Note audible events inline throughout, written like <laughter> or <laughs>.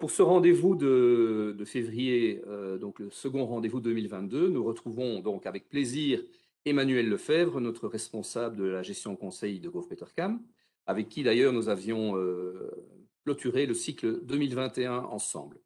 Pour ce rendez-vous de, février, euh, donc le second rendez-vous 2022, nous retrouvons donc avec plaisir Emmanuel Lefebvre, notre responsable de la gestion conseil de peter avec qui d'ailleurs nous avions euh, clôturé le cycle 2021 ensemble.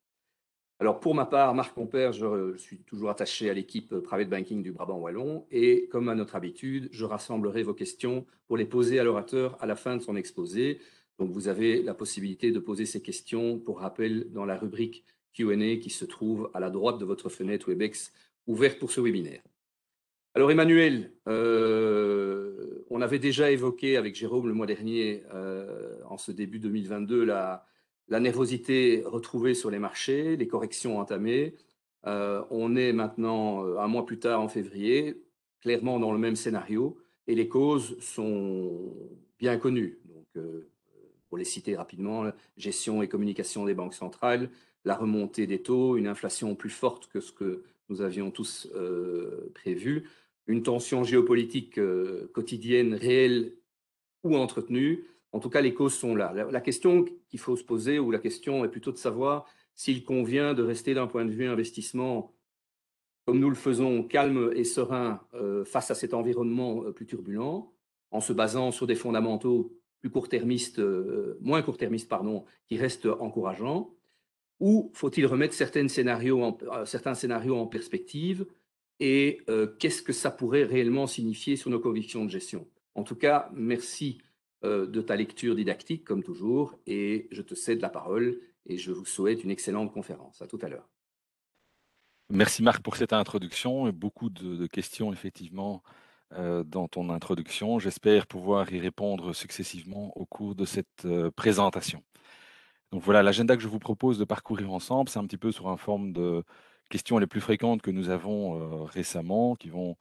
Alors pour ma part, Marc Compère, je suis toujours attaché à l'équipe Private Banking du Brabant Wallon et comme à notre habitude, je rassemblerai vos questions pour les poser à l'orateur à la fin de son exposé. Donc vous avez la possibilité de poser ces questions pour rappel dans la rubrique Q&A qui se trouve à la droite de votre fenêtre Webex ouverte pour ce webinaire. Alors Emmanuel, euh, on avait déjà évoqué avec Jérôme le mois dernier, euh, en ce début 2022, la, la, nervosité retrouvée sur les marchés, les corrections entamées. Euh, on est maintenant, un mois plus tard, en février, clairement dans le même scénario, et les causes sont bien connues. Donc, pour les citer rapidement, gestion et communication des banques centrales, la remontée des taux, une inflation plus forte que ce que nous avions tous euh, prévu, une tension géopolitique euh, quotidienne réelle ou entretenue. En tout cas, les causes sont là. La, question qu'il faut se poser, ou la question est plutôt de savoir s'il convient de rester d'un point de vue investissement, comme nous le faisons, calme et serein euh, face à cet environnement plus turbulent, en se basant sur des fondamentaux plus court termiste euh, moins court termiste pardon, qui reste encourageant. Ou faut-il remettre certains scénarios en, euh, certains scénarios en perspective Et euh, qu'est-ce que ça pourrait réellement signifier sur nos convictions de gestion En tout cas, merci de ta lecture didactique, comme toujours, et je te cède la parole et je vous souhaite une excellente conférence. À tout à l'heure. Merci Marc pour cette introduction et beaucoup de, de questions effectivement euh, dans ton introduction. J'espère pouvoir y répondre successivement au cours de cette euh, présentation. Donc voilà, l'agenda que je vous propose de parcourir ensemble, c'est un petit peu sur un forme de questions les plus fréquentes que nous avons euh, récemment, qui vont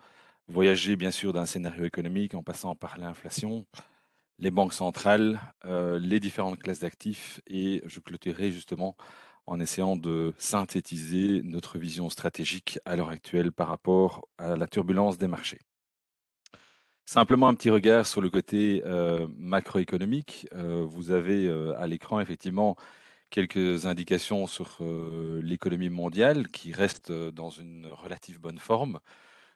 voyager bien sûr d'un scénario économique en passant par l'inflation, les banques centrales, les différentes classes d'actifs et je clôturerai justement en essayant de synthétiser notre vision stratégique à l'heure actuelle par rapport à la turbulence des marchés. Simplement un petit regard sur le côté euh, macroéconomique. Euh, vous avez euh, à l'écran effectivement quelques indications sur l'économie mondiale qui reste dans une relative bonne forme.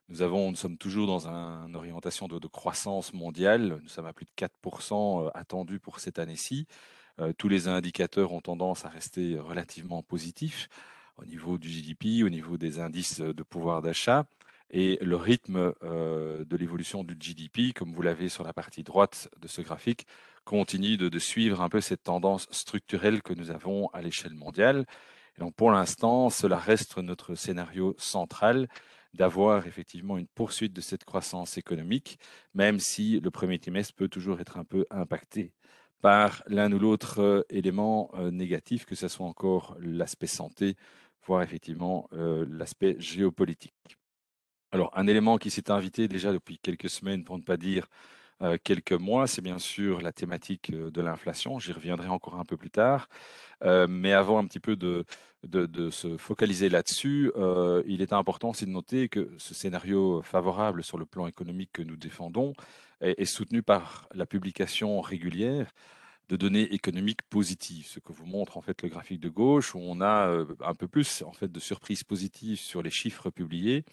Nous, sommes toujours dans une orientation de, de, croissance mondiale. Nous sommes à plus de 4% attendus pour cette année-ci. tous les indicateurs ont tendance à rester relativement positifs au niveau du GDP, au niveau des indices de pouvoir d'achat et le rythme euh, de l'évolution du GDP, comme vous l'avez sur la partie droite de ce graphique, continue de, suivre un peu cette tendance structurelle que nous avons à l'échelle mondiale. donc pour l'instant, cela reste notre scénario central d'avoir effectivement une poursuite de cette croissance économique, même si le premier trimestre peut toujours être un peu impacté par l'un ou l'autre euh, élément euh, négatif, que ce soit encore l'aspect santé, voire effectivement l'aspect géopolitique. Alors, un élément qui s'est invité déjà depuis quelques semaines, pour ne pas dire euh, quelques mois, c'est bien sûr la thématique euh, de l'inflation. J'y reviendrai encore un peu plus tard. Euh, mais avant un petit peu de, se focaliser là-dessus, il est important aussi de noter que ce scénario favorable sur le plan économique que nous défendons est, soutenu par la publication régulière de données économiques positives, ce que vous montre en fait le graphique de gauche où on a un peu plus de surprises positives sur les chiffres publiés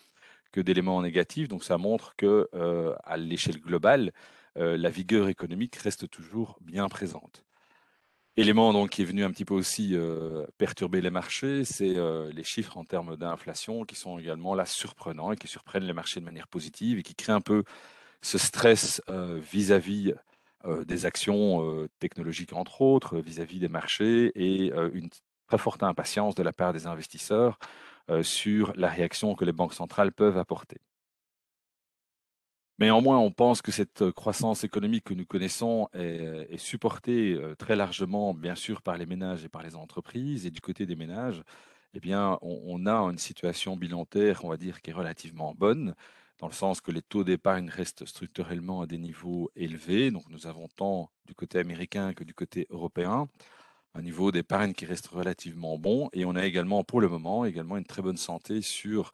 que d'éléments négatifs. Donc ça montre que euh, à l'échelle globale, euh, la vigueur économique reste toujours bien présente. Élément donc qui est venu un petit peu aussi euh, perturber les marchés, c'est les chiffres en termes d'inflation qui sont également là surprenants et qui surprennent les marchés de manière positive et qui créent un peu ce stress vis-à-vis des actions technologiques entre autres, vis à -vis des marchés et une très forte impatience de la part des investisseurs euh, sur la réaction que les banques centrales peuvent apporter. néanmoins, on pense que cette euh, croissance économique que nous connaissons est, euh, supportée très largement, bien sûr, par les ménages et par les entreprises. Et du côté des ménages, eh bien, on, on a une situation bilantaire, on va dire, qui est relativement bonne, dans le sens que les taux d'épargne restent structurellement à des niveaux élevés. Donc, nous avons tant du côté américain que du côté européen un niveau d'épargne qui reste relativement bon. Et on a également, pour le moment, également une très bonne santé sur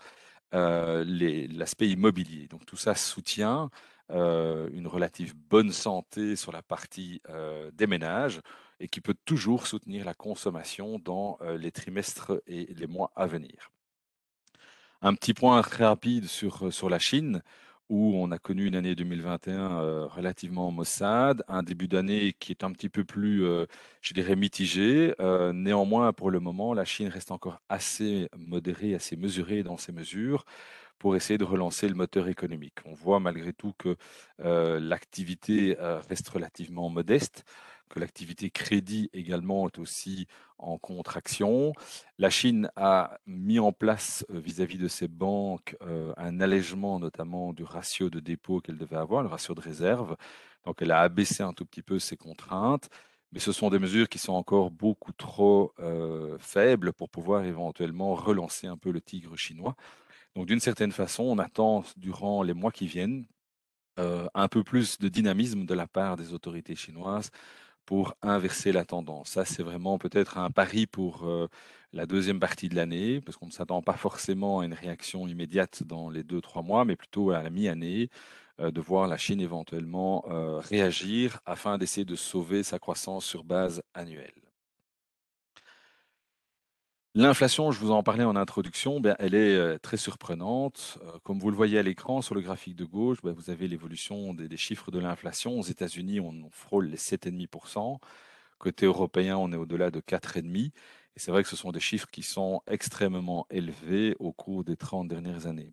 euh, l'aspect immobilier. Donc tout ça soutient euh, une relative bonne santé sur la partie euh, des ménages et qui peut toujours soutenir la consommation dans les trimestres et les mois à venir. Un petit point très rapide sur, sur la Chine où on a connu une année 2021 euh, relativement maussade, un début d'année qui est un petit peu plus, euh, je dirais, mitigé. Euh, néanmoins, pour le moment, la Chine reste encore assez modérée, assez mesurée dans ses mesures pour essayer de relancer le moteur économique. On voit malgré tout que l'activité reste relativement modeste que l'activité crédit également est aussi en contraction. La Chine a mis en place euh, vis-à-vis de ses banques euh, un allègement notamment du ratio de dépôt qu'elle devait avoir, le ratio de réserve. Donc elle a abaissé un tout petit peu ses contraintes, mais ce sont des mesures qui sont encore beaucoup trop euh, faibles pour pouvoir éventuellement relancer un peu le tigre chinois. Donc d'une certaine façon, on attend durant les mois qui viennent un peu plus de dynamisme de la part des autorités chinoises pour inverser la tendance. Ça, c'est vraiment peut-être un pari pour euh, la deuxième partie de l'année, parce qu'on ne s'attend pas forcément à une réaction immédiate dans les deux, trois mois, mais plutôt à la mi-année, euh, de voir la Chine éventuellement euh, réagir afin d'essayer de sauver sa croissance sur base annuelle. L'inflation, je vous en parlais en introduction, ben, elle est euh, très surprenante. Euh, comme vous le voyez à l'écran, sur le graphique de gauche, ben, vous avez l'évolution des, chiffres de l'inflation. Aux États-Unis, on, frôle les 7,5%. Côté européen, on est au-delà de 4,5%. Et c'est vrai que ce sont des chiffres qui sont extrêmement élevés au cours des 30 dernières années.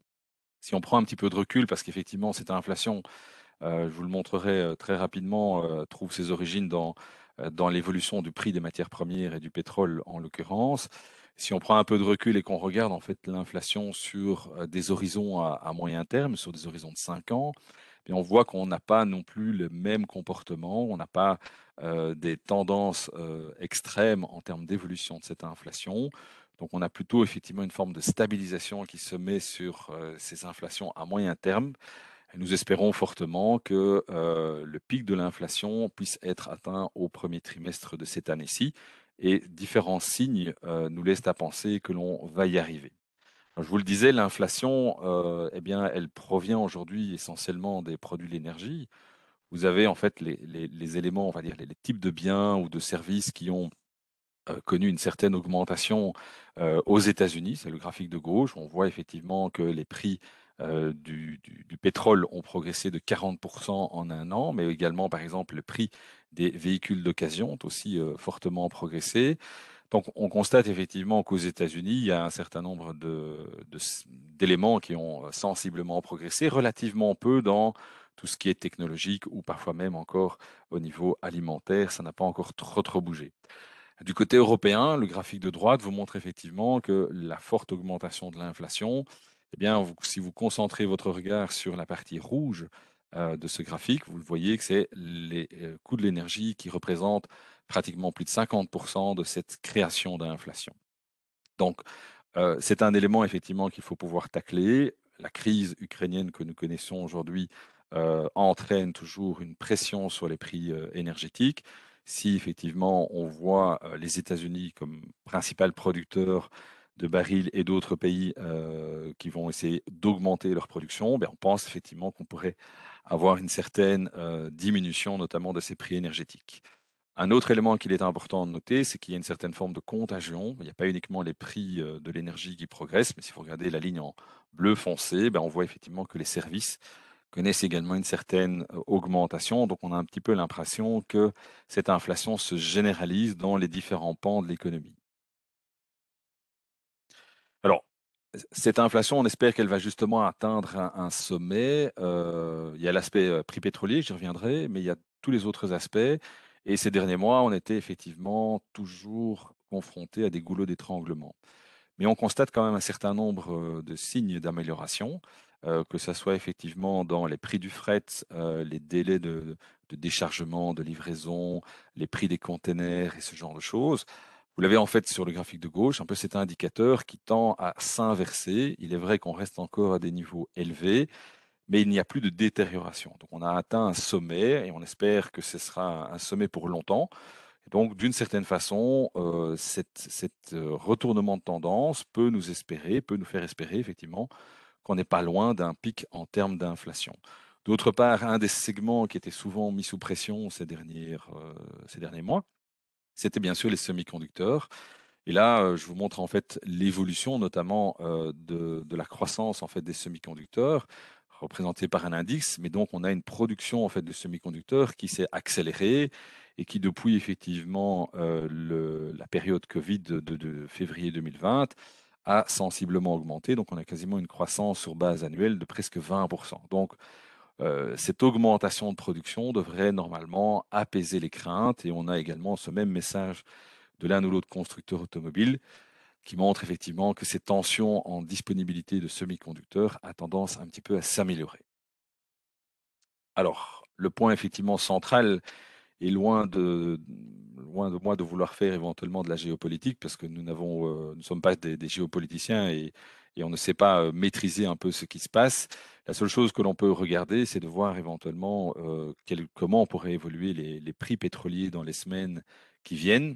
Si on prend un petit peu de recul, parce qu'effectivement, cette inflation, euh, je vous le montrerai très rapidement, trouve ses origines dans, dans l'évolution du prix des matières premières et du pétrole en l'occurrence si on prend un peu de recul et qu'on regarde en fait l'inflation sur euh, des horizons à, moyen terme, sur des horizons de 5 ans, eh on voit qu'on n'a pas non plus le même comportement, on n'a pas euh, des tendances euh, extrêmes en termes d'évolution de cette inflation. Donc on a plutôt effectivement une forme de stabilisation qui se met sur ces inflations à moyen terme. nous espérons fortement que le pic de l'inflation puisse être atteint au premier trimestre de cette année-ci, et différents signes euh, nous laissent à penser que l'on va y arriver. je vous le disais, l'inflation, euh, eh bien, elle provient aujourd'hui essentiellement des produits de l'énergie. Vous avez en fait les, éléments, on va dire les, types de biens ou de services qui ont euh, connu une certaine augmentation aux États-Unis. C'est le graphique de gauche. On voit effectivement que les prix du, du, pétrole ont progressé de 40% en un an, mais également, par exemple, le prix des véhicules d'occasion ont aussi euh, fortement progressé. Donc, on constate effectivement qu'aux États-Unis, il y a un certain nombre d'éléments qui ont euh, sensiblement progressé, relativement peu dans tout ce qui est technologique ou parfois même encore au niveau alimentaire. Ça n'a pas encore trop, bougé. Du côté européen, le graphique de droite vous montre effectivement que la forte augmentation de l'inflation, eh bien, si vous concentrez votre regard sur la partie rouge, euh, de ce graphique, vous le voyez que c'est les euh, coûts de l'énergie qui représentent pratiquement plus de 50% de cette création d'inflation. Donc, euh, c'est un élément effectivement qu'il faut pouvoir tacler. La crise ukrainienne que nous connaissons aujourd'hui entraîne toujours une pression sur les prix énergétiques. Si effectivement on voit les États-Unis comme principal producteur de barils et d'autres pays qui vont essayer d'augmenter leur production, ben, on pense effectivement qu'on pourrait avoir une certaine euh, diminution notamment de ces prix énergétiques. Un autre élément qu'il est important de noter, c'est qu'il y a une certaine forme de contagion. Il n'y a pas uniquement les prix euh, de l'énergie qui progressent, mais si vous regardez la ligne en bleu foncé, ben, on voit effectivement que les services connaissent également une certaine euh, augmentation. Donc on a un petit peu l'impression que cette inflation se généralise dans les différents pans de l'économie. cette inflation, on espère qu'elle va justement atteindre un, sommet. Euh, il y a l'aspect euh, prix pétrolier, j'y reviendrai, mais il y a tous les autres aspects. Et ces derniers mois, on était effectivement toujours confronté à des goulots d'étranglement. Mais on constate quand même un certain nombre euh, de signes d'amélioration, que ce soit effectivement dans les prix du fret, les délais de, de, déchargement, de livraison, les prix des containers et ce genre de choses. Vous l'avez en fait sur le graphique de gauche, un peu c'est un indicateur qui tend à s'inverser. Il est vrai qu'on reste encore à des niveaux élevés, mais il n'y a plus de détérioration. Donc on a atteint un sommet et on espère que ce sera un sommet pour longtemps. donc d'une certaine façon, euh, euh, retournement de tendance peut nous espérer, peut nous faire espérer effectivement qu'on n'est pas loin d'un pic en termes d'inflation. D'autre part, un des segments qui était souvent mis sous pression ces, dernières, euh, ces derniers mois, c'était bien sûr les semi-conducteurs. Et là, je vous montre en fait l'évolution notamment de, la croissance en fait des semi-conducteurs représentée par un indice. Mais donc, on a une production en fait de semi-conducteurs qui s'est accélérée et qui, depuis effectivement la période Covid de, de, février 2020, a sensiblement augmenté. Donc, on a quasiment une croissance sur base annuelle de presque 20%. Donc, euh, cette augmentation de production devrait normalement apaiser les craintes. Et on a également ce même message de l'un ou l'autre constructeur automobile qui montre effectivement que ces tensions en disponibilité de semi-conducteurs a tendance un petit peu à s'améliorer. Alors, le point effectivement central est loin de, loin de moi de vouloir faire éventuellement de la géopolitique, parce que nous, n'avons, euh, ne sommes pas des, des géopoliticiens et, et on ne sait pas maîtriser un peu ce qui se passe. La seule chose que l'on peut regarder, c'est de voir éventuellement comment on pourrait évoluer les, prix pétroliers dans les semaines qui viennent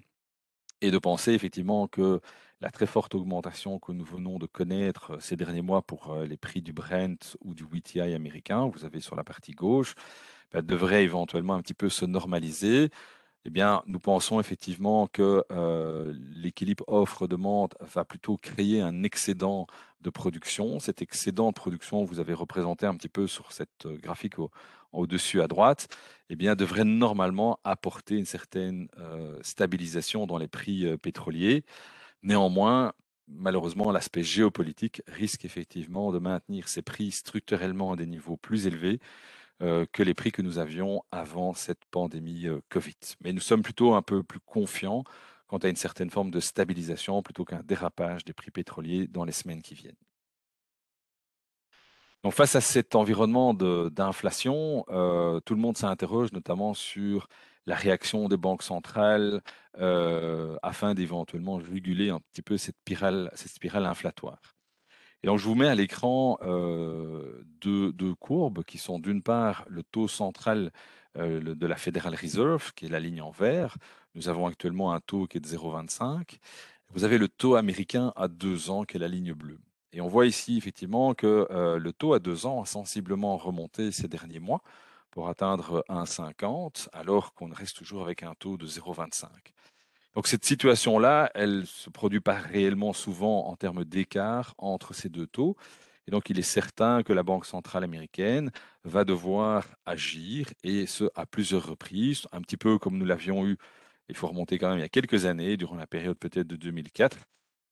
et de penser effectivement que la très forte augmentation que nous venons de connaître ces derniers mois pour les prix du Brent ou du WTI américain, vous avez sur la partie gauche, bah, devrait éventuellement un petit peu se normaliser eh bien, nous pensons effectivement que euh, l'équilibre offre-demande va plutôt créer un excédent de production. Cet excédent de production, vous avez représenté un petit peu sur cette euh, graphique au, dessus à droite, eh bien, devrait normalement apporter une certaine euh, stabilisation dans les prix pétroliers. Néanmoins, malheureusement, l'aspect géopolitique risque effectivement de maintenir ces prix structurellement à des niveaux plus élevés, euh, que les prix que nous avions avant cette pandémie euh, Covid. Mais nous sommes plutôt un peu plus confiants quant à une certaine forme de stabilisation plutôt qu'un dérapage des prix pétroliers dans les semaines qui viennent. Donc face à cet environnement d'inflation, euh, tout le monde s'interroge notamment sur la réaction des banques centrales afin d'éventuellement réguler un petit peu cette spirale inflatoire je vous mets à l'écran euh, deux, courbes qui sont d'une part le taux central euh, de la Federal Reserve, qui est la ligne en vert. Nous avons actuellement un taux qui est de 0,25. Vous avez le taux américain à deux ans, qui est la ligne bleue. Et on voit ici effectivement que euh, le taux à deux ans a sensiblement remonté ces derniers mois pour atteindre 1,50, alors qu'on reste toujours avec un taux de 0,25. Donc cette situation-là, elle se produit pas réellement souvent en termes d'écart entre ces deux taux. Et donc il est certain que la Banque centrale américaine va devoir agir, et ce, à plusieurs reprises, un petit peu comme nous l'avions eu, il faut remonter quand même il y a quelques années, durant la période peut-être de 2004,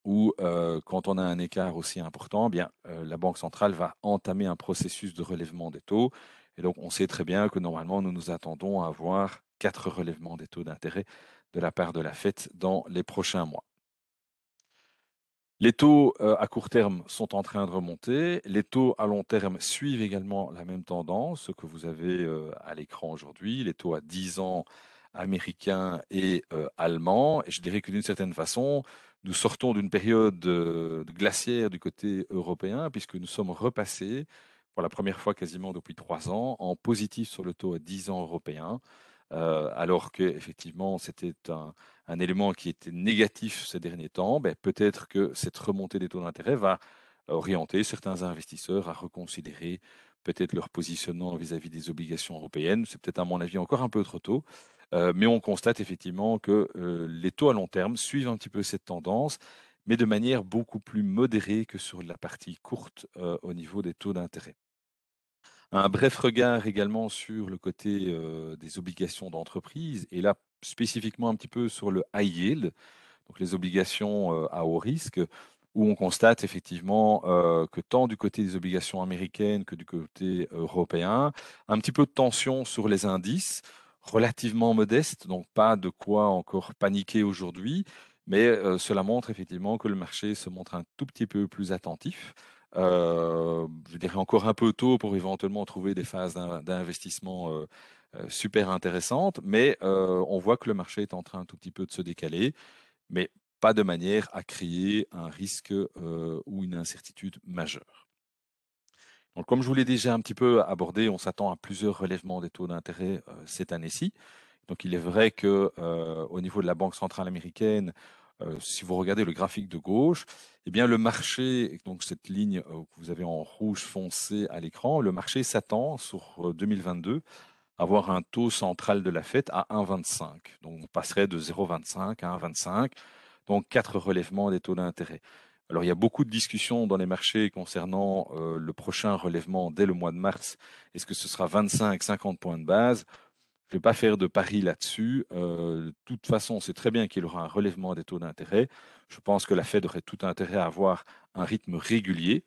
où euh, quand on a un écart aussi important, eh bien, euh, la Banque centrale va entamer un processus de relèvement des taux. Et donc on sait très bien que normalement, nous nous attendons à avoir quatre relèvements des taux d'intérêt de la part de la FED dans les prochains mois. Les taux euh, à court terme sont en train de remonter. Les taux à long terme suivent également la même tendance, que vous avez euh, à l'écran aujourd'hui. Les taux à 10 ans américains et euh, allemands. Et je dirais que d'une certaine façon, nous sortons d'une période glaciaire du côté européen, puisque nous sommes repassés, pour la première fois quasiment depuis trois ans, en positif sur le taux à 10 ans européen. Alors alors qu'effectivement c'était un, élément qui était négatif ces derniers temps, ben, peut-être que cette remontée des taux d'intérêt va orienter certains investisseurs à reconsidérer peut-être leur positionnement vis-à-vis des obligations européennes. C'est peut-être à mon avis encore un peu trop tôt, mais on constate effectivement que les taux à long terme suivent un petit peu cette tendance mais de manière beaucoup plus modérée que sur la partie courte au niveau des taux d'intérêt. Un bref regard également sur le côté des obligations d'entreprise, et là spécifiquement un petit peu sur le high yield, donc les obligations à haut risque, où on constate effectivement que tant du côté des obligations américaines que du côté européen, un petit peu de tension sur les indices, relativement modeste, donc pas de quoi encore paniquer aujourd'hui, mais cela montre effectivement que le marché se montre un tout petit peu plus attentif. Euh, je dirais encore un peu tôt pour éventuellement trouver des phases d'investissement euh, euh, super intéressantes, mais on voit que le marché est en train un tout petit peu de se décaler, mais pas de manière à créer un risque ou une incertitude majeure. Donc, comme je vous l'ai déjà un petit peu abordé, on s'attend à plusieurs relèvements des taux d'intérêt cette année-ci. Donc, il est vrai que au niveau de la Banque centrale américaine, euh, si vous regardez le graphique de gauche, eh bien le marché, donc cette ligne euh, que vous avez en rouge foncé à l'écran, le marché s'attend sur 2022 euh, à avoir un taux central de la fête à 1,25. Donc on passerait de 0,25 à 1,25, donc quatre relèvements des taux d'intérêt. Alors il y a beaucoup de discussions dans les marchés concernant le prochain relèvement dès le mois de mars. Est-ce que ce sera 25, 50 points de base je ne vais pas faire de pari là-dessus. Euh, de toute façon, c'est très bien qu'il y aura un relèvement des taux d'intérêt. Je pense que la Fed aurait tout intérêt à avoir un rythme régulier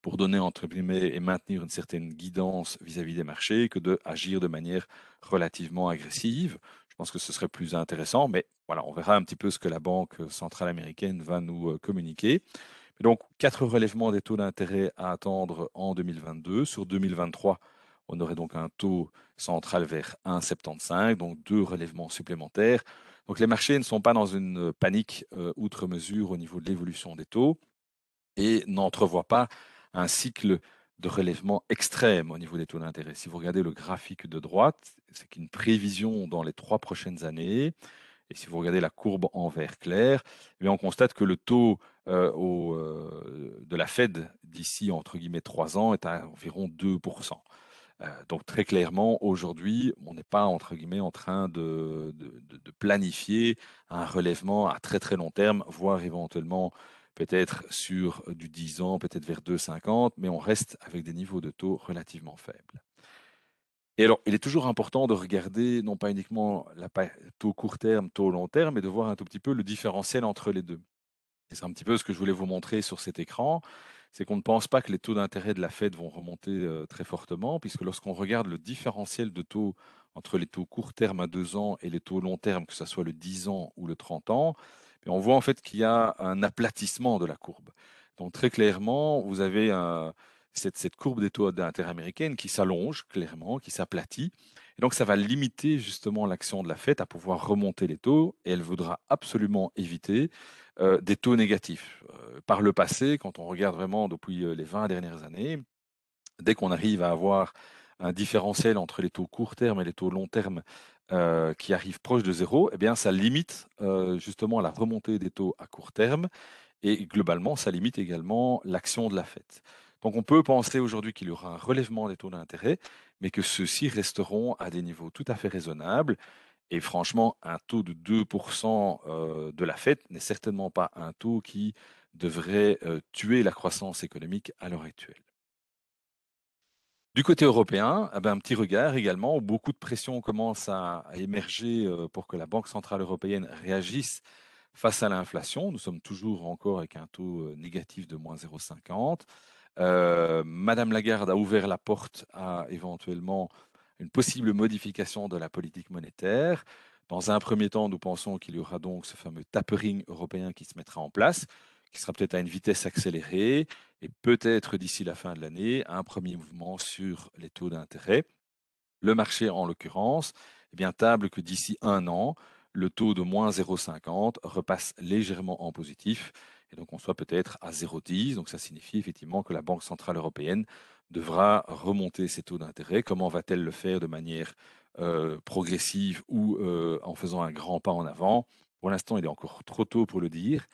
pour donner, entre et maintenir une certaine guidance vis-à-vis des marchés que d'agir de, de manière relativement agressive. Je pense que ce serait plus intéressant, mais voilà, on verra un petit peu ce que la Banque centrale américaine va nous euh, communiquer. donc, quatre relèvements des taux d'intérêt à attendre en 2022. Sur 2023, on aurait donc un taux centrale vers 1,75, donc deux relèvements supplémentaires. Donc les marchés ne sont pas dans une panique euh, outre mesure au niveau de l'évolution des taux et n'entrevoient pas un cycle de relèvement extrême au niveau des taux d'intérêt. Si vous regardez le graphique de droite, c'est une prévision dans les trois prochaines années. Et si vous regardez la courbe en vert clair, eh on constate que le taux euh, euh, de la Fed d'ici entre guillemets trois ans est à environ 2%. Euh, donc très clairement, aujourd'hui, on n'est pas entre guillemets en train de, planifier un relèvement à très très long terme, voire éventuellement peut-être sur du 10 ans, peut-être vers 2,50, mais on reste avec des niveaux de taux relativement faibles. Et alors, il est toujours important de regarder non pas uniquement la taux court terme, taux long terme, mais de voir un tout petit peu le différentiel entre les deux. c'est un petit peu ce que je voulais vous montrer sur cet écran c'est qu'on ne pense pas que les taux d'intérêt de la Fed vont remonter euh, très fortement, puisque lorsqu'on regarde le différentiel de taux entre les taux court terme à deux ans et les taux long terme, que ce soit le 10 ans ou le 30 ans, eh on voit en fait qu'il y a un aplatissement de la courbe. Donc très clairement, vous avez euh, cette, cette, courbe des taux d'intérêt américaine qui s'allonge clairement, qui s'aplatit donc, ça va limiter justement l'action de la Fed à pouvoir remonter les taux et elle voudra absolument éviter des taux négatifs. par le passé, quand on regarde vraiment depuis les 20 dernières années, dès qu'on arrive à avoir un différentiel entre les taux court terme et les taux long terme qui arrivent proche de zéro, eh bien, ça limite justement la remontée des taux à court terme et globalement, ça limite également l'action de la Fed. Donc on peut penser aujourd'hui qu'il y aura un relèvement des taux d'intérêt mais que ceux-ci resteront à des niveaux tout à fait raisonnables. Et franchement, un taux de 2% euh, de la fête n'est certainement pas un taux qui devrait euh, tuer la croissance économique à l'heure actuelle. Du côté européen, eh ben, un petit regard également, beaucoup de pression commence à, émerger euh, pour que la Banque centrale européenne réagisse face à l'inflation. Nous sommes toujours encore avec un taux négatif de moins 0,50. Euh, Madame Lagarde a ouvert la porte à éventuellement une possible modification de la politique monétaire. Dans un premier temps, nous pensons qu'il y aura donc ce fameux tapering européen qui se mettra en place, qui sera peut-être à une vitesse accélérée, et peut-être d'ici la fin de l'année, un premier mouvement sur les taux d'intérêt. Le marché, en l'occurrence, est bien, table que d'ici un an, le taux de moins 0,50 repasse légèrement en positif et donc on soit peut-être à 0,10. Donc ça signifie effectivement que la Banque centrale européenne devra remonter ses taux d'intérêt. Comment va-t-elle le faire de manière euh, progressive ou euh, en faisant un grand pas en avant Pour l'instant, il est encore trop tôt pour le dire,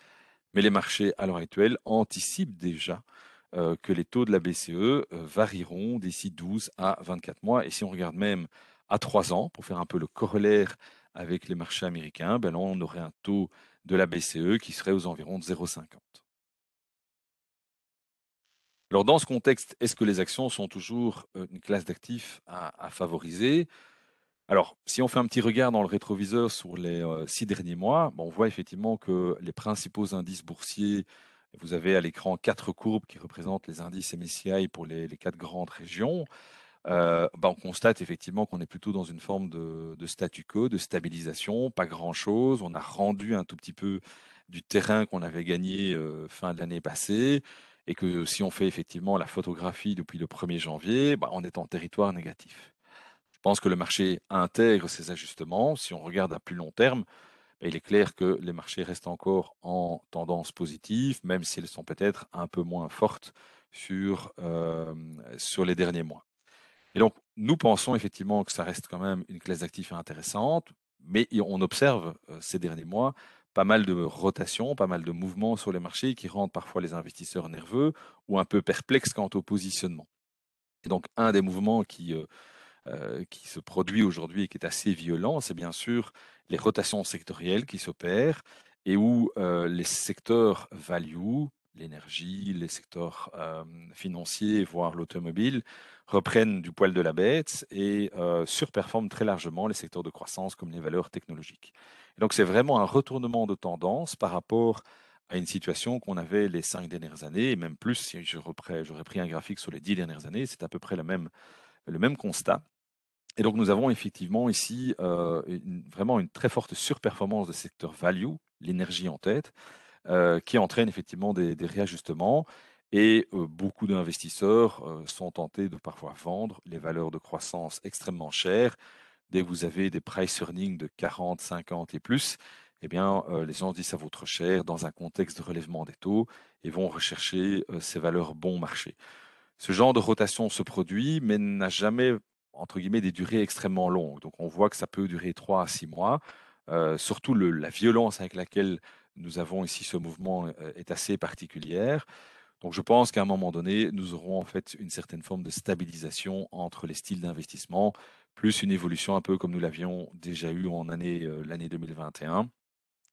mais les marchés à l'heure actuelle anticipent déjà euh, que les taux de la BCE varieront d'ici 12 à 24 mois. Et si on regarde même à 3 ans, pour faire un peu le corollaire avec les marchés américains, ben on aurait un taux de la BCE qui serait aux environs de 0,50. Alors dans ce contexte, est-ce que les actions sont toujours euh, une classe d'actifs à, favoriser alors, si on fait un petit regard dans le rétroviseur sur les euh, six derniers mois, on voit effectivement que les principaux indices boursiers, vous avez à l'écran quatre courbes qui représentent les indices MSCI pour les quatre grandes régions. Euh, bah, on constate effectivement qu'on est plutôt dans une forme de, statu quo, de stabilisation, pas grand-chose. On a rendu un tout petit peu du terrain qu'on avait gagné euh, fin de l'année passée. Et que si on fait effectivement la photographie depuis le 1er janvier, bah, on est en territoire négatif. Je pense que le marché intègre ces ajustements. Si on regarde à plus long terme, bah, il est clair que les marchés restent encore en tendance positive, même si elles sont peut-être un peu moins fortes sur, euh, sur les derniers mois donc, nous pensons effectivement que ça reste quand même une classe d'actifs intéressante, mais on observe ces derniers mois pas mal de rotations, pas mal de mouvements sur les marchés qui rendent parfois les investisseurs nerveux ou un peu perplexes quant au positionnement. Et donc, un des mouvements qui, se produit aujourd'hui et qui est assez violent, c'est bien sûr les rotations sectorielles qui s'opèrent et où les secteurs value, l'énergie, les secteurs euh, financiers, voire l'automobile, reprennent du poil de la bête et euh, surperforment très largement les secteurs de croissance comme les valeurs technologiques. donc c'est vraiment un retournement de tendance par rapport à une situation qu'on avait les cinq dernières années, et même plus, si j'aurais pris un graphique sur les dix dernières années, c'est à peu près même, le même constat. Et donc nous avons effectivement ici euh, vraiment une très forte surperformance des secteurs value, l'énergie en tête, euh, qui entraîne effectivement des, réajustements. Et euh, beaucoup d'investisseurs euh, sont tentés de parfois vendre les valeurs de croissance extrêmement chères. Dès que vous avez des price earnings de 40, 50 et plus, eh bien, les gens disent ça vaut trop cher dans un contexte de relèvement des taux et vont rechercher ces valeurs bon marché. Ce genre de rotation se produit, mais n'a jamais, entre guillemets, des durées extrêmement longues. Donc, on voit que ça peut durer 3 à 6 mois. surtout la violence avec laquelle nous avons ici ce mouvement euh, est assez particulière. Donc je pense qu'à un moment donné, nous aurons en fait une certaine forme de stabilisation entre les styles d'investissement, plus une évolution un peu comme nous l'avions déjà eu en année euh, l'année 2021.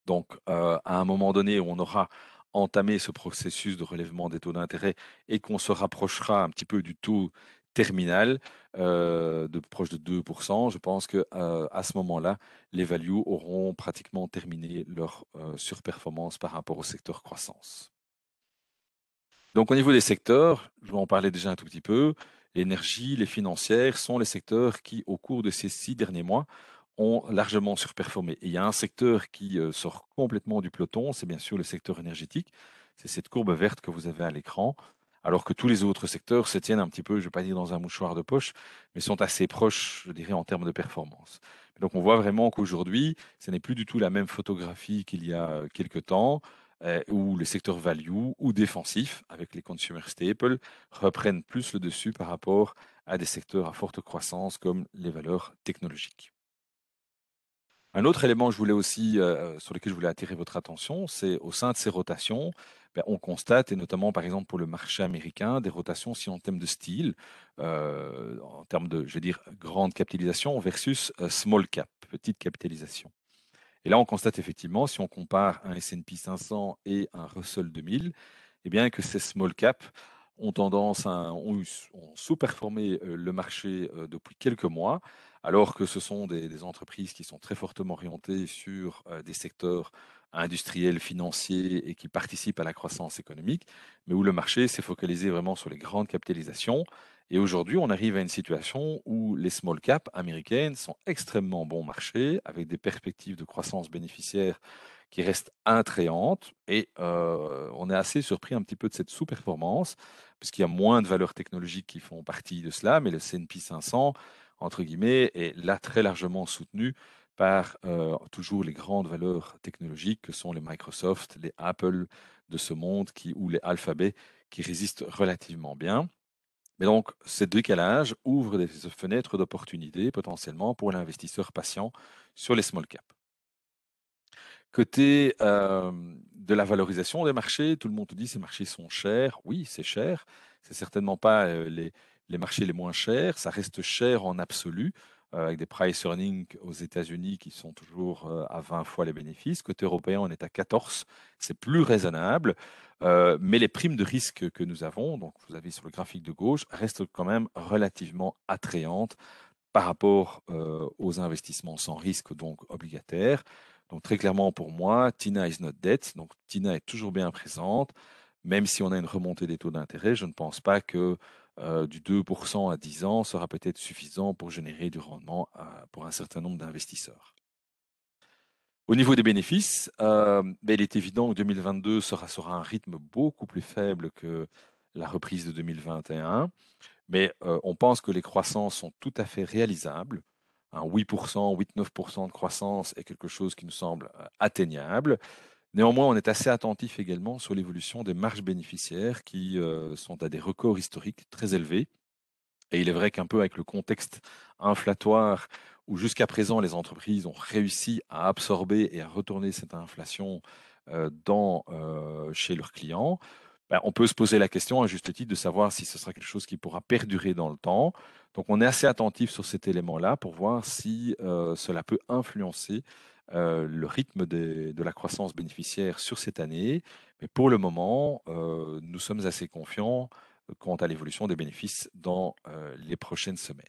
Donc euh, à un moment donné, on aura entamé ce processus de relèvement des taux d'intérêt et qu'on se rapprochera un petit peu du taux terminal euh, de proche de 2%, je pense que euh, à ce moment-là, les values auront pratiquement terminé leur euh, surperformance par rapport au secteur croissance. Donc au niveau des secteurs, je vais en parler déjà un tout petit peu. L'énergie, les financières sont les secteurs qui, au cours de ces six derniers mois, ont largement surperformé. Et il y a un secteur qui sort complètement du peloton, c'est bien sûr le secteur énergétique. C'est cette courbe verte que vous avez à l'écran alors que tous les autres secteurs se tiennent un petit peu, je ne vais pas dire dans un mouchoir de poche, mais sont assez proches, je dirais, en termes de performance. Donc on voit vraiment qu'aujourd'hui, ce n'est plus du tout la même photographie qu'il y a euh, quelques temps, euh, où les secteurs value ou défensif, avec les consumer staples, reprennent plus le dessus par rapport à des secteurs à forte croissance comme les valeurs technologiques. Un autre élément je voulais aussi, euh, euh, sur lequel je voulais attirer votre attention, c'est au sein de ces rotations, ben, on constate, et notamment par exemple pour le marché américain, des rotations si en termes de style, euh, en termes de, je dire, grande capitalisation versus small cap, petite capitalisation. Et là, on constate effectivement, si on compare un S&P 500 et un Russell 2000, eh bien que ces small cap ont tendance à sous-performé euh, le marché euh, depuis quelques mois, alors que ce sont des, entreprises qui sont très fortement orientées sur euh, des secteurs industriels, financiers et qui participent à la croissance économique, mais où le marché s'est focalisé vraiment sur les grandes capitalisations. Et aujourd'hui, on arrive à une situation où les small caps américaines sont extrêmement bon marché, avec des perspectives de croissance bénéficiaire qui reste intrayante. Et on est assez surpris un petit peu de cette sous-performance, puisqu'il y a moins de valeurs technologiques qui font partie de cela, mais le S&P 500, entre guillemets, est là très largement soutenu par toujours les grandes valeurs technologiques que sont les Microsoft, les Apple de ce monde qui, ou les Alphabet qui résistent relativement bien. Mais donc, ces décalages ouvre des fenêtres d'opportunités potentiellement pour l'investisseur patient sur les small caps. Côté de la valorisation des marchés, tout le monde te dit ces marchés sont chers. Oui, c'est cher. C'est certainement pas les, les, marchés les moins chers. Ça reste cher en absolu, avec des price earnings aux États-Unis qui sont toujours à 20 fois les bénéfices. Côté européen, on est à 14. C'est plus raisonnable. mais les primes de risque que nous avons, donc vous avez sur le graphique de gauche, restent quand même relativement attrayantes par rapport aux investissements sans risque, donc obligataires. Donc très clairement pour moi, Tina is not dead, donc Tina est toujours bien présente, même si on a une remontée des taux d'intérêt, je ne pense pas que euh, du 2% à 10 ans sera peut-être suffisant pour générer du rendement pour un certain nombre d'investisseurs. Au niveau des bénéfices, euh, ben, il est évident que 2022 sera un rythme beaucoup plus faible que la reprise de 2021, mais euh, on pense que les croissances sont tout à fait réalisables un 8%, 8-9% de croissance est quelque chose qui nous semble euh, atteignable. Néanmoins, on est assez attentif également sur l'évolution des marges bénéficiaires qui euh, sont à des records historiques très élevés. Et il est vrai qu'un peu avec le contexte inflatoire où jusqu'à présent les entreprises ont réussi à absorber et à retourner cette inflation euh, dans, chez leurs clients, ben, on peut se poser la question à juste titre de savoir si ce sera quelque chose qui pourra perdurer dans le temps. Donc on est assez attentif sur cet élément-là pour voir si euh, cela peut influencer euh, le rythme de la croissance bénéficiaire sur cette année. Mais pour le moment, euh, nous sommes assez confiants quant à l'évolution des bénéfices dans les prochaines semaines.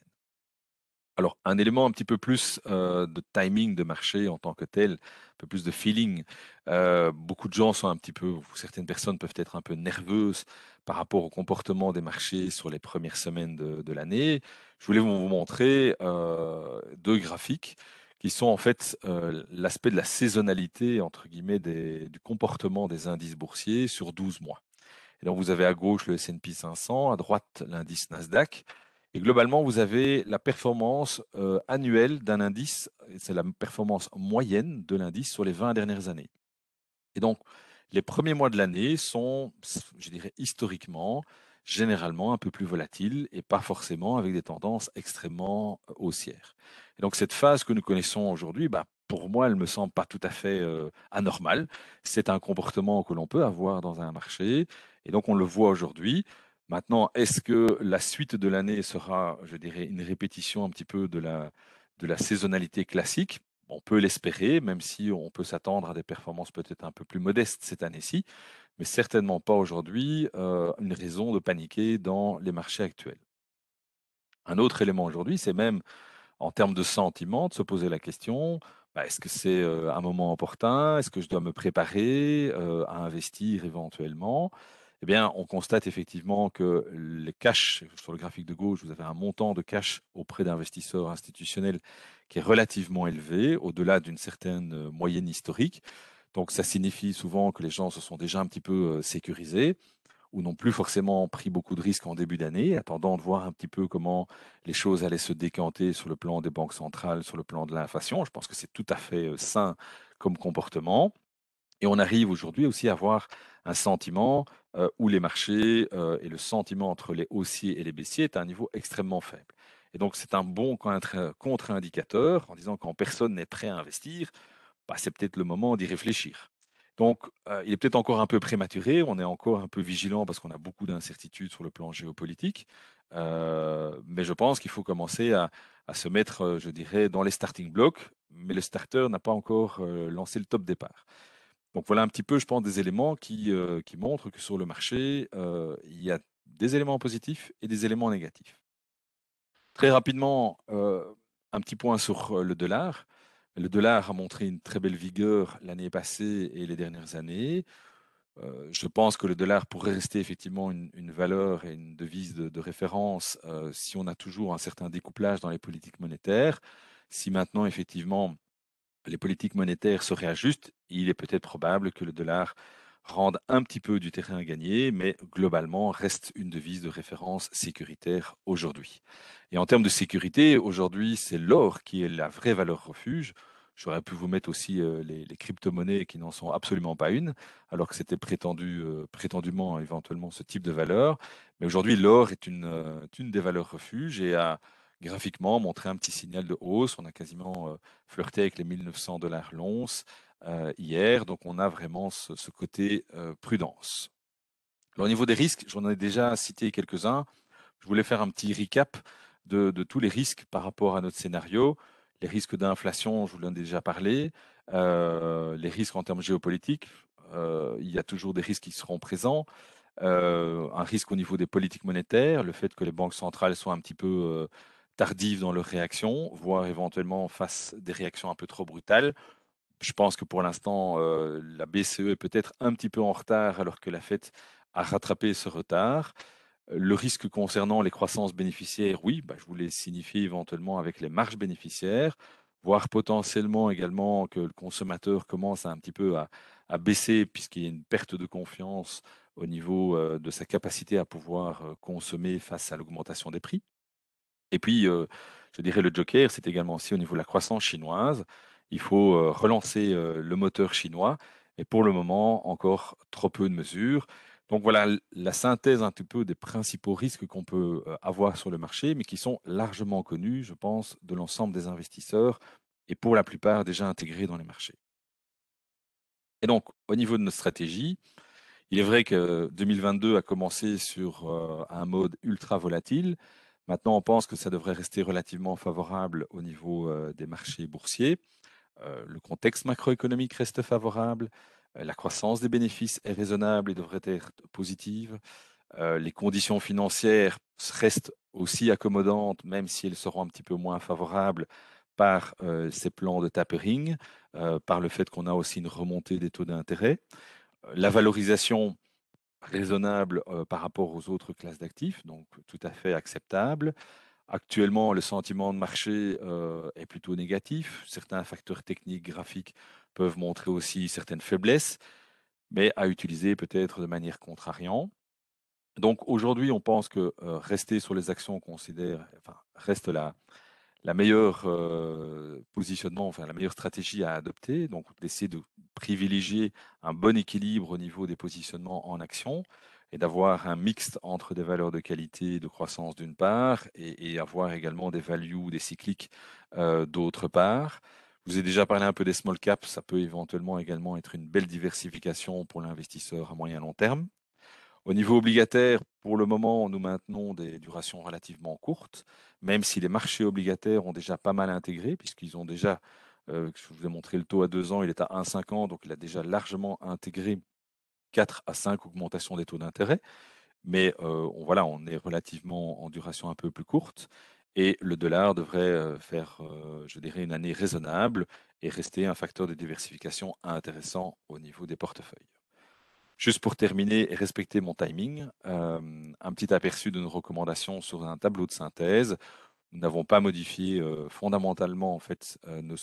Alors, un élément un petit peu plus euh, de timing de marché en tant que tel, un peu plus de feeling. Euh, beaucoup de gens sont un petit peu, certaines personnes peuvent être un peu nerveuses par rapport au comportement des marchés sur les premières semaines de, l'année. Je voulais vous montrer euh, deux graphiques qui sont en fait l'aspect de la saisonnalité, entre guillemets, du comportement des indices boursiers sur 12 mois. Et donc, vous avez à gauche le S&P 500, à droite l'indice Nasdaq globalement, vous avez la performance euh, annuelle d'un indice, c'est la performance moyenne de l'indice sur les 20 dernières années. Et donc, les premiers mois de l'année sont, je dirais historiquement, généralement un peu plus volatiles et pas forcément avec des tendances extrêmement euh, haussières. Et donc cette phase que nous connaissons aujourd'hui, bah, pour moi, elle ne me semble pas tout à fait euh, anormale. C'est un comportement que l'on peut avoir dans un marché. Et donc on le voit aujourd'hui. Maintenant, est-ce que la suite de l'année sera, je dirais, une répétition un petit peu de la, saisonnalité classique On peut l'espérer, même si on peut s'attendre à des performances peut-être un peu plus modestes cette année-ci, mais certainement pas aujourd'hui euh, une raison de paniquer dans les marchés actuels. Un autre élément aujourd'hui, c'est même en termes de sentiment, de se poser la question, bah, est-ce que c'est euh, un moment opportun Est-ce que je dois me préparer euh, à investir éventuellement eh bien, on constate effectivement que les cash, sur le graphique de gauche, vous avez un montant de cash auprès d'investisseurs institutionnels qui est relativement élevé, au-delà d'une certaine euh, moyenne historique. Donc, ça signifie souvent que les gens se sont déjà un petit peu euh, sécurisés ou n'ont plus forcément pris beaucoup de risques en début d'année, attendant de voir un petit peu comment les choses allaient se décanter sur le plan des banques centrales, sur le plan de l'inflation. Je pense que c'est tout à fait euh, sain comme comportement. Et on arrive aujourd'hui aussi à avoir un sentiment euh, où les marchés euh, et le sentiment entre les haussiers et les baissiers est à un niveau extrêmement faible. Et donc, c'est un bon contre-indicateur en disant quand personne n'est prêt à investir, bah, c'est peut-être le moment d'y réfléchir. Donc, euh, il est peut-être encore un peu prématuré, on est encore un peu vigilant parce qu'on a beaucoup d'incertitudes sur le plan géopolitique, mais je pense qu'il faut commencer à, se mettre, je dirais, dans les starting blocks, mais le starter n'a pas encore lancé le top départ. Donc voilà un petit peu, je pense, des éléments qui, euh, montrent que sur le marché, euh, il y a des éléments positifs et des éléments négatifs. Très rapidement, euh, un petit point sur le dollar. Le dollar a montré une très belle vigueur l'année passée et les dernières années. je pense que le dollar pourrait rester effectivement une, valeur et une devise de référence si on a toujours un certain découplage dans les politiques monétaires. Si maintenant, effectivement, les politiques monétaires se réajustent, il est peut-être probable que le dollar rende un petit peu du terrain à gagner, mais globalement reste une devise de référence sécuritaire aujourd'hui. Et en termes de sécurité, aujourd'hui, c'est l'or qui est la vraie valeur refuge. J'aurais pu vous mettre aussi les, crypto-monnaies qui n'en sont absolument pas une, alors que c'était prétendu, prétendument éventuellement ce type de valeur. Mais aujourd'hui, l'or est une, des valeurs refuges et a graphiquement montrer un petit signal de hausse. On a quasiment euh, flirté avec les 1900 dollars l'once euh, hier, donc on a vraiment ce, côté euh, prudence. au niveau des risques, j'en ai déjà cité quelques-uns. Je voulais faire un petit recap de, tous les risques par rapport à notre scénario. Les risques d'inflation, je vous en ai déjà parlé. les risques en termes géopolitiques, il y a toujours des risques qui seront présents. un risque au niveau des politiques monétaires, le fait que les banques centrales soient un petit peu tardives dans leur réaction, voire éventuellement face des réactions un peu trop brutales. Je pense que pour l'instant, euh, la BCE est peut-être un petit peu en retard alors que la Fed a rattrapé ce retard. Euh, le risque concernant les croissances bénéficiaires, oui, bah, je vous l'ai éventuellement avec les marges bénéficiaires, voire potentiellement également que le consommateur commence un petit peu à, à baisser puisqu'il y a une perte de confiance au niveau euh, de sa capacité à pouvoir consommer face à l'augmentation des prix. Et puis, je dirais, le joker, c'est également aussi au niveau de la croissance chinoise. Il faut relancer le moteur chinois. Et pour le moment, encore trop peu de mesures. Donc voilà la synthèse un petit peu des principaux risques qu'on peut avoir sur le marché, mais qui sont largement connus, je pense, de l'ensemble des investisseurs et pour la plupart déjà intégrés dans les marchés. Et donc, au niveau de notre stratégie, il est vrai que 2022 a commencé sur un mode ultra volatile, Maintenant, on pense que ça devrait rester relativement favorable au niveau euh, des marchés boursiers. Euh, le contexte macroéconomique reste favorable. Euh, la croissance des bénéfices est raisonnable et devrait être positive. les conditions financières restent aussi accommodantes, même si elles seront un petit peu moins favorables par ces plans de tapering, par le fait qu'on a aussi une remontée des taux d'intérêt. La valorisation raisonnable euh, par rapport aux autres classes d'actifs, donc tout à fait acceptable. Actuellement, le sentiment de marché euh, est plutôt négatif. Certains facteurs techniques, graphiques peuvent montrer aussi certaines faiblesses, mais à utiliser peut-être de manière contrariante. Donc aujourd'hui, on pense que euh, rester sur les actions, on considère, enfin, reste la, la meilleure positionnement, enfin la meilleure stratégie à adopter, donc d'essayer de privilégier un bon équilibre au niveau des positionnements en action et d'avoir un mixte entre des valeurs de qualité et de croissance d'une part et, avoir également des values, des cycliques d'autre part. Je vous ai déjà parlé un peu des small caps, ça peut éventuellement également être une belle diversification pour l'investisseur à moyen long terme. Au niveau obligataire, pour le moment, nous maintenons des durations relativement courtes, même si les marchés obligataires ont déjà pas mal intégré, puisqu'ils ont déjà, euh, je vous ai montré le taux à 2 ans, il est à 1,5 ans, donc il a déjà largement intégré 4 à 5 augmentations des taux d'intérêt. Mais euh, on, voilà, on est relativement en duration un peu plus courte. Et le dollar devrait euh, faire, je dirais, une année raisonnable et rester un facteur de diversification intéressant au niveau des portefeuilles. Juste pour terminer et respecter mon timing, euh, un petit aperçu de nos recommandations sur un tableau de synthèse. Nous n'avons pas modifié euh, fondamentalement en fait, euh, nos,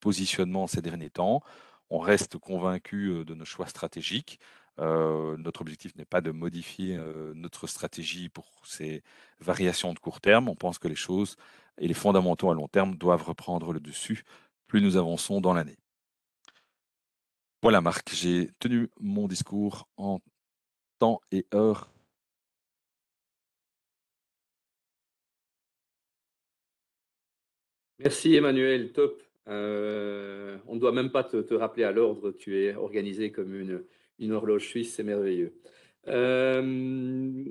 positionnements ces derniers temps. On reste convaincu de nos choix stratégiques. notre objectif n'est pas de modifier notre stratégie pour ces variations de court terme. On pense que les choses et les fondamentaux à long terme doivent reprendre le dessus plus nous avançons dans l'année. Voilà, Marc, j'ai tenu mon discours en temps et heure. Merci Emmanuel, top. Euh, on ne doit même pas te, rappeler à l'ordre, tu es organisé comme une, une horloge suisse, c'est merveilleux. Euh,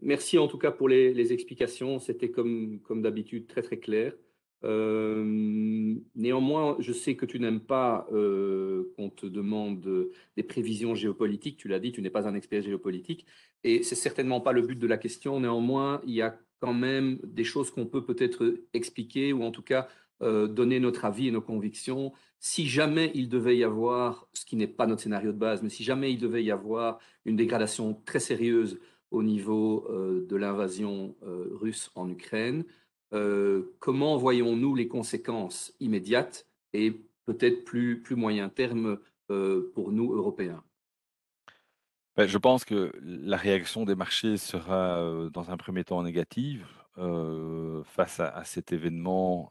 merci en tout cas pour les, les explications, c'était comme, comme d'habitude très très clair. Euh, néanmoins, je sais que tu n'aimes pas euh, qu'on te demande des prévisions géopolitiques. Tu l'as dit, tu n'es pas un expert géopolitique, et c'est certainement pas le but de la question. Néanmoins, il y a quand même des choses qu'on peut peut-être expliquer ou en tout cas euh, donner notre avis et nos convictions. Si jamais il devait y avoir, ce qui n'est pas notre scénario de base, mais si jamais il devait y avoir une dégradation très sérieuse au niveau de l'invasion russe en Ukraine, euh, comment voyons-nous les conséquences immédiates et peut-être plus, moyen terme euh, pour nous, Européens ben, Je pense que la réaction des marchés sera euh, dans un premier temps négative face à, cet événement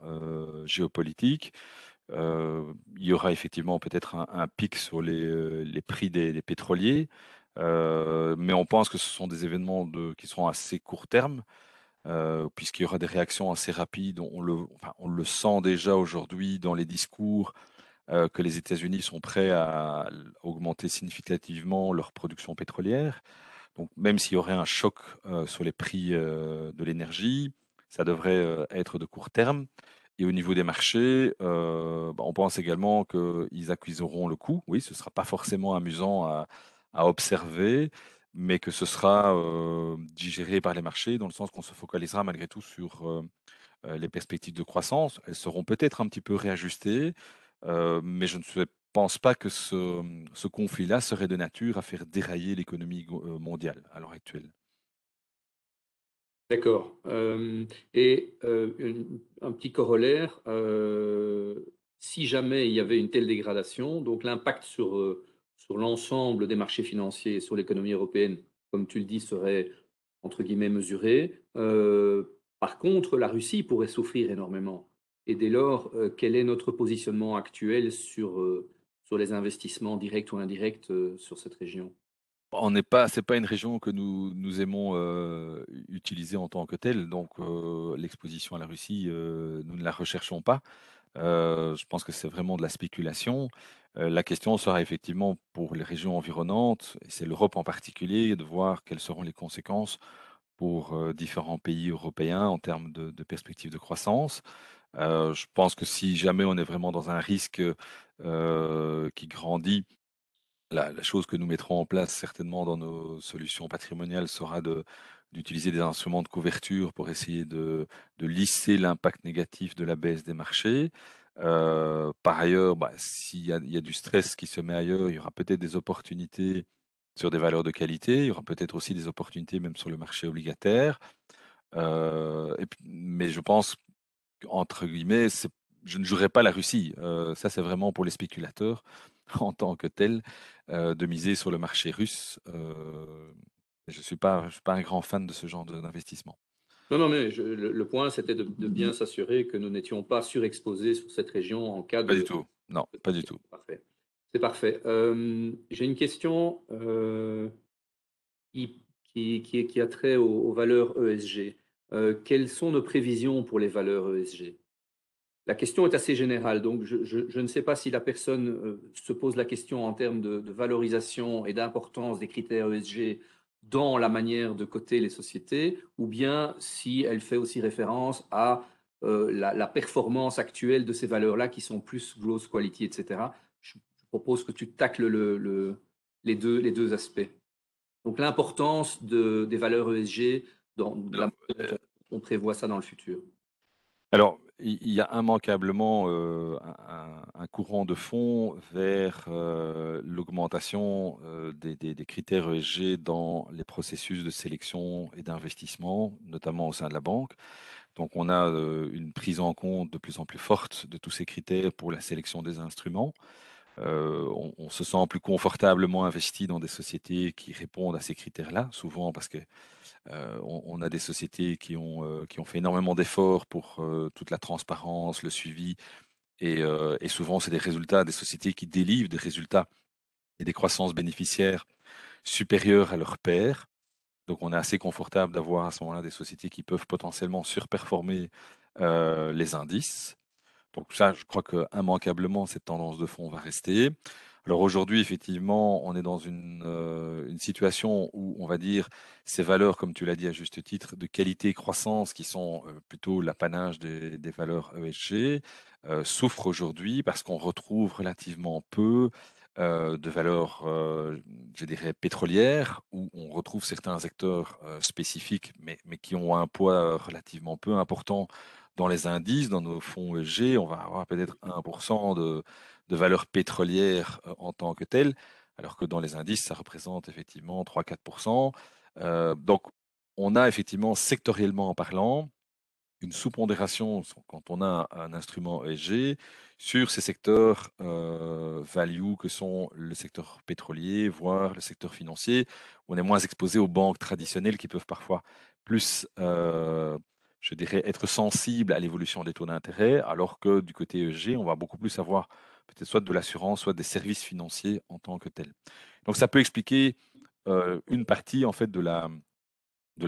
géopolitique. il y aura effectivement peut-être un, pic sur les, prix des, pétroliers, mais on pense que ce sont des événements qui seront assez court terme. Euh, puisqu'il y aura des réactions assez rapides. On le, sent déjà aujourd'hui dans les discours euh, que les États-Unis sont prêts à, augmenter significativement leur production pétrolière. Donc, même s'il y aurait un choc euh, sur les prix de l'énergie, ça devrait être de court terme. Et au niveau des marchés, bah, on pense également qu'ils accuseront le coût. Oui, ce ne sera pas forcément amusant à, à observer mais que ce sera digéré par les marchés, dans le sens qu'on se focalisera malgré tout sur les perspectives de croissance. Elles seront peut-être un petit peu réajustées, mais je ne pense pas que ce, mmh, ce conflit-là serait de nature à faire dérailler l'économie mondiale à l'heure actuelle. D'accord. et un petit corollaire, si jamais il y avait une telle dégradation, donc l'impact sur sur l'ensemble des marchés financiers et sur l'économie européenne, comme tu le dis, serait entre guillemets mesuré euh, par contre, la Russie pourrait souffrir énormément. Et dès lors, euh, quel est notre positionnement actuel sur, euh, sur les investissements directs ou indirects sur cette région on n'est pas, c'est pas une région que nous, nous aimons utiliser en tant que telle. Donc, l'exposition à la Russie, nous ne la recherchons pas. Euh, je pense que c'est vraiment de la spéculation. Euh, la question sera effectivement pour les régions environnantes, et c'est l'Europe en particulier, de voir quelles seront les conséquences pour euh, différents pays européens en termes de, de perspectives de croissance. je pense que si jamais on est vraiment dans un risque qui grandit, la, chose que nous mettrons en place certainement dans nos solutions patrimoniales sera de, d'utiliser des instruments de couverture pour essayer de, lisser l'impact négatif de la baisse des marchés. Euh, par ailleurs, bah, s'il y, a du stress qui se met ailleurs, il y aura peut-être des opportunités sur des valeurs de qualité, il y aura peut-être aussi des opportunités même sur le marché obligataire. Euh, mais je pense, entre guillemets, je ne jouerai pas la Russie. Euh, ça, c'est vraiment pour les spéculateurs <laughs> en tant que tels de miser sur le marché russe. Je ne suis, pas, un grand fan de ce genre d'investissement. Non, non, mais le, point, c'était de, bien s'assurer que nous n'étions pas surexposés sur cette région en cas de. Pas du tout. Non, pas du tout. Parfait. C'est parfait. Euh, j'ai une question euh, qui, qui, a trait aux, valeurs ESG. Euh, quelles sont nos prévisions pour les valeurs ESG La question est assez générale, donc je, je, ne sais pas si la personne se pose la question en termes de valorisation et d'importance des critères ESG dans la manière de coter les sociétés, ou bien si elle fait aussi référence à euh, la, performance actuelle de ces valeurs-là qui sont plus gross quality, etc. Je, propose que tu tacles les, deux, aspects. Donc l'importance des valeurs ESG, dans, on prévoit ça dans le futur. Alors, il y a immanquablement euh, un, courant de fond vers euh, l'augmentation euh, des, critères ESG dans les processus de sélection et d'investissement, notamment au sein de la banque. Donc on a une prise en compte de plus en plus forte de tous ces critères pour la sélection des instruments. on, se sent plus confortablement investi dans des sociétés qui répondent à ces critères-là, souvent parce que euh, on, a des sociétés qui ont, euh, fait énormément d'efforts pour euh, toute la transparence, le suivi. Et, souvent, c'est des résultats, des sociétés qui délivrent des résultats et des croissances bénéficiaires supérieures à leurs pairs. Donc, on est assez confortable d'avoir à ce moment-là des sociétés qui peuvent potentiellement surperformer les indices. Donc, ça, je crois qu'immanquablement, cette tendance de fond va rester. Alors aujourd'hui, effectivement, on est dans euh, une, situation où, on va dire, ces valeurs, comme tu l'as dit à juste titre, de qualité et croissance, qui sont euh, plutôt l'apanage des, valeurs ESG, euh, souffrent aujourd'hui parce qu'on retrouve relativement peu de valeurs, je dirais, pétrolières, où on retrouve certains acteurs spécifiques, mais, mais qui ont un poids relativement peu important dans les indices, dans nos fonds ESG, on va avoir peut-être 1% de, de valeur pétrolière euh, en tant que telle, alors que dans les indices, ça représente effectivement 3-4%. Euh, donc, on a effectivement, sectoriellement en parlant, une sous-pondération quand on a un instrument ESG sur ces secteurs euh, value que sont le secteur pétrolier, voire le secteur financier. On est moins exposé aux banques traditionnelles qui peuvent parfois plus, je dirais, être sensibles à l'évolution des taux d'intérêt, alors que du côté ESG, on va beaucoup plus avoir peut-être soit de l'assurance, soit des services financiers en tant que tels. Donc ça peut expliquer une partie en fait de la,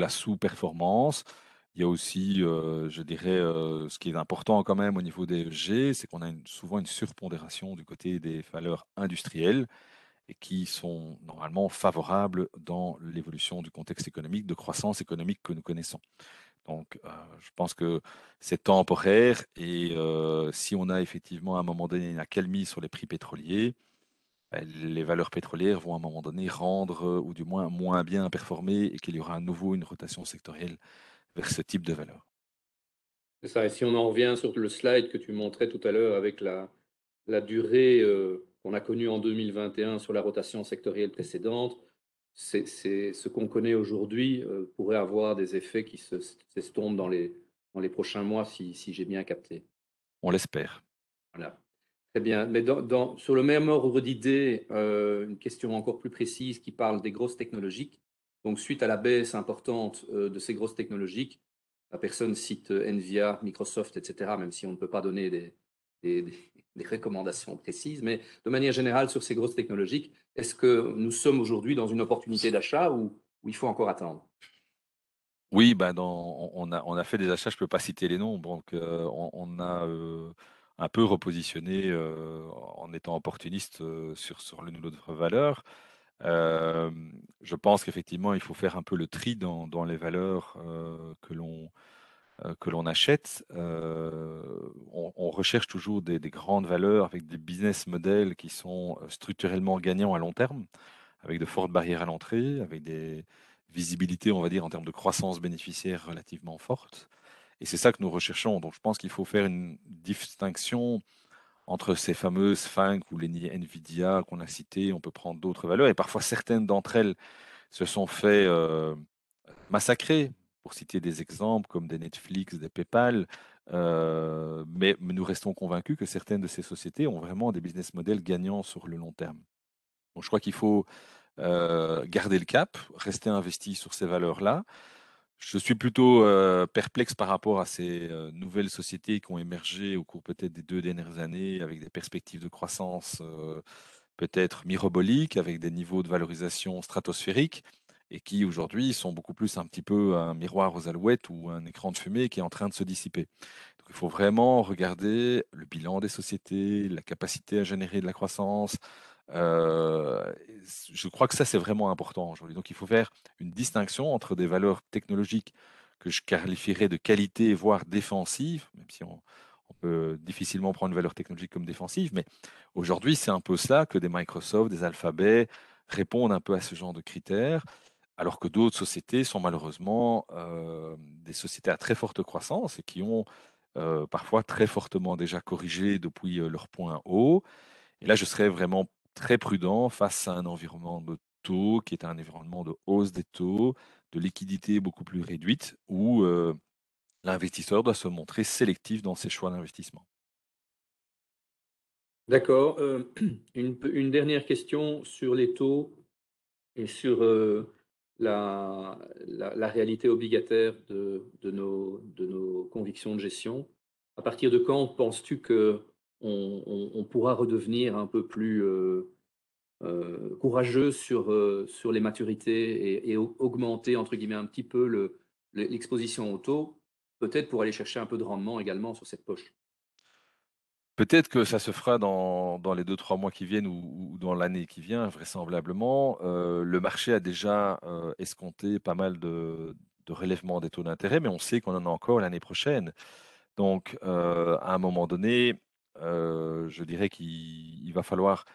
sous-performance. Il y a aussi, je dirais, ce qui est important quand même au niveau des ESG, c'est qu'on a souvent une surpondération du côté des valeurs industrielles et qui sont normalement favorables dans l'évolution du contexte économique, de croissance économique que nous connaissons. Donc, euh, je pense que c'est temporaire et euh, si on a effectivement à un moment donné une accalmie sur les prix pétroliers, bah, les valeurs pétrolières vont à un moment donné rendre euh, ou du moins moins bien performer et qu'il y aura à nouveau une rotation sectorielle vers ce type de valeur. C'est ça. Et si on en revient sur le slide que tu montrais tout à l'heure avec la, la durée qu'on a connue en 2021 sur la rotation sectorielle précédente, c'est, ce qu'on connaît aujourd'hui euh, pourrait avoir des effets qui s'estompent dans, les, dans les prochains mois, si, si j'ai bien capté. On l'espère. Voilà. Très bien. Mais dans, sur le même ordre d'idée, euh, une question encore plus précise qui parle des grosses technologiques. Donc, suite à la baisse importante euh, de ces grosses technologiques, la personne cite Nvidia, Microsoft, etc., même si on ne peut pas donner des, des des recommandations précises, mais de manière générale sur ces grosses technologiques, est-ce que nous sommes aujourd'hui dans une opportunité d'achat ou, il faut encore attendre Oui, ben on, a, on, a, fait des achats, je ne peux pas citer les noms, donc euh, on, a euh, un peu repositionné euh, en étant opportuniste sur, sur l'une ou l'autre valeur. je pense qu'effectivement, il faut faire un peu le tri dans, dans les valeurs que l'on euh, que l'on achète, euh, on, recherche toujours des, grandes valeurs avec des business models qui sont euh, structurellement gagnants à long terme, avec de fortes barrières à l'entrée, avec des visibilités, on va dire, en termes de croissance bénéficiaire relativement fortes. Et c'est ça que nous recherchons. Donc je pense qu'il faut faire une distinction entre ces fameuses FANC ou les NVIDIA qu'on a citées. On peut prendre d'autres valeurs. Et parfois, certaines d'entre elles se sont fait... massacrer pour citer des exemples comme des Netflix, des PayPal, euh, mais, nous restons convaincus que certaines de ces sociétés ont vraiment des business models gagnants sur le long terme. je crois qu'il faut euh, garder le cap, rester investi sur ces valeurs-là. Je suis plutôt euh, perplexe par rapport à ces nouvelles sociétés qui ont émergé au cours peut-être des deux dernières années avec des perspectives de croissance peut-être miroboliques, avec des niveaux de valorisation stratosphériques et qui aujourd'hui sont beaucoup plus un petit peu un miroir aux alouettes ou un écran de fumée qui est en train de se dissiper. Donc il faut vraiment regarder le bilan des sociétés, la capacité à générer de la croissance. Euh, je crois que ça, c'est vraiment important aujourd'hui. Donc il faut faire une distinction entre des valeurs technologiques que je qualifierais de qualité, voire défensive, même si on, on peut difficilement prendre une valeur technologique comme défensive, mais aujourd'hui, c'est un peu cela que des Microsoft, des Alphabet répondent un peu à ce genre de critères alors que d'autres sociétés sont malheureusement euh, des sociétés à très forte croissance et qui ont euh, parfois très fortement déjà corrigé depuis euh, leur point haut. Et là, je serais vraiment très prudent face à un environnement de taux qui est un environnement de hausse des taux, de liquidité beaucoup plus réduite, où l'investisseur doit se montrer sélectif dans ses choix d'investissement. D'accord. <clears throat> une, dernière question sur les taux et sur la, réalité obligataire de, nos, convictions de gestion À partir de quand penses-tu que on, pourra redevenir un peu plus euh, euh, courageux euh, sur, les maturités et, augmenter, entre guillemets, un petit peu l'exposition le, au taux, peut-être pour aller chercher un peu de rendement également sur cette poche Peut-être que ça se fera dans, les 2-3 mois qui viennent ou, dans l'année qui vient, vraisemblablement. Euh, le marché a déjà euh, escompté pas mal de, de des taux d'intérêt, mais on sait qu'on en a encore l'année prochaine. Donc, euh, à un moment donné, je dirais qu'il va falloir...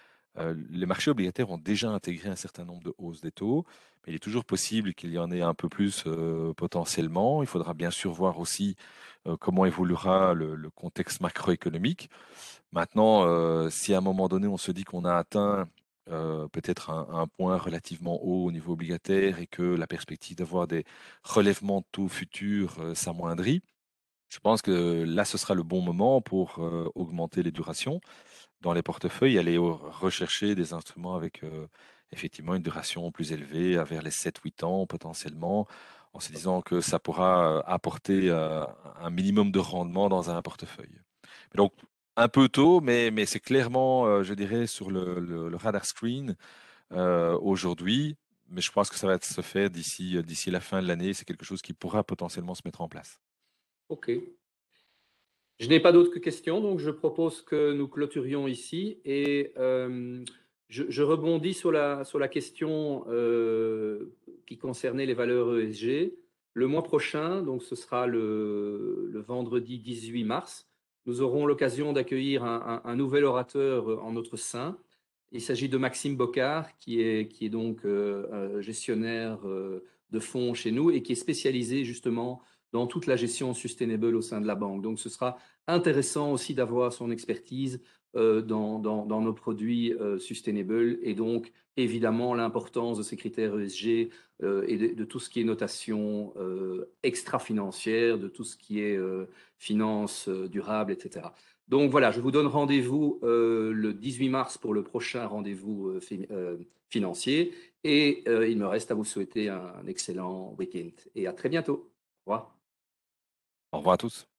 les marchés obligataires ont déjà intégré un certain nombre de hausses des taux, mais il est toujours possible qu'il y en ait un peu plus potentiellement. Il faudra bien sûr voir aussi euh, comment évoluera le, contexte macroéconomique. Maintenant, euh, si à un moment donné, on se dit qu'on a atteint euh, peut-être un, point relativement haut au niveau obligataire et que la perspective d'avoir des relèvements de taux futurs s'amoindrit, je pense que là, ce sera le bon moment pour augmenter les durations dans les portefeuilles, aller rechercher des instruments avec effectivement une duration plus élevée, vers les 7-8 ans potentiellement, en se disant que ça pourra euh, apporter euh, un minimum de rendement dans un portefeuille. donc, un peu tôt, mais, c'est clairement, euh, je dirais, sur le, radar screen aujourd'hui. Mais je pense que ça va se faire d'ici, d'ici la fin de l'année. C'est quelque chose qui pourra potentiellement se mettre en place. OK. Je n'ai pas d'autres questions, donc je propose que nous clôturions ici. Et je, rebondis sur la, sur la question euh, qui concernait les valeurs ESG. Le mois prochain, donc ce sera le, vendredi 18 mars, nous aurons l'occasion d'accueillir un, nouvel orateur euh, en notre sein. Il s'agit de Maxime Bocard, qui est, qui est donc euh, gestionnaire de fonds chez nous et qui est spécialisé justement dans toute la gestion sustainable au sein de la banque. Donc ce sera intéressant aussi d'avoir son expertise euh, dans, dans, nos produits euh, sustainable et donc évidemment l'importance de ces critères ESG euh, et de, tout ce qui est notation extra-financière, de tout ce qui est finance durable, etc. Donc voilà, je vous donne rendez-vous le 18 mars pour le prochain rendez-vous financier. Et il me reste à vous souhaiter un excellent week-end. Et à très bientôt. Au revoir. Au revoir à tous.